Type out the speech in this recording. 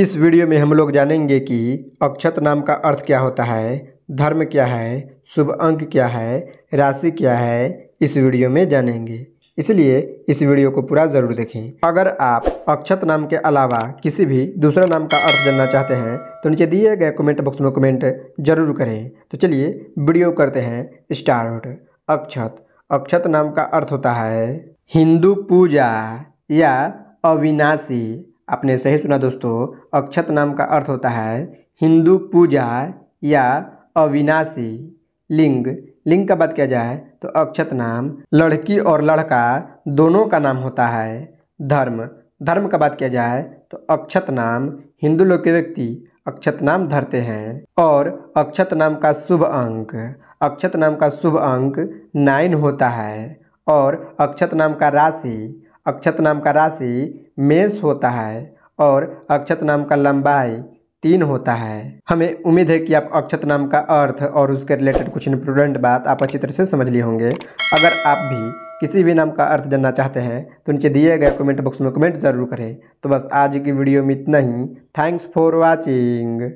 इस वीडियो में हम लोग जानेंगे कि अक्षत नाम का अर्थ क्या होता है धर्म क्या है शुभ अंक क्या है राशि क्या है इस वीडियो में जानेंगे इसलिए इस वीडियो को पूरा ज़रूर देखें अगर आप अक्षत नाम के अलावा किसी भी दूसरा नाम का अर्थ जानना चाहते हैं तो नीचे दिए गए कमेंट बॉक्स में कमेंट जरूर करें तो चलिए वीडियो करते हैं स्टार्ट अक्षत अक्षत नाम का अर्थ होता है हिंदू पूजा या अविनाशी आपने सही सुना दोस्तों अक्षत नाम का अर्थ होता है हिंदू पूजा या अविनाशी लिंग लिंग का बात किया जाए तो अक्षत नाम लड़की और लड़का दोनों का नाम होता है धर्म धर्म का बात किया जाए तो अक्षत नाम हिंदू लोग के व्यक्ति अक्षत नाम धरते हैं और अक्षत नाम का शुभ अंक अक्षत नाम का शुभ अंक नाइन होता है और अक्षत नाम का राशि अक्षत नाम का राशि मेष होता है और अक्षत नाम का लंबाई तीन होता है हमें उम्मीद है कि आप अक्षत नाम का अर्थ और उसके रिलेटेड कुछ इंपोर्टेंट बात आप अच्छी तरह से समझ लिए होंगे अगर आप भी किसी भी नाम का अर्थ जानना चाहते हैं तो नीचे दिए गए कमेंट बॉक्स में कमेंट जरूर करें तो बस आज की वीडियो में इतना ही थैंक्स फॉर वॉचिंग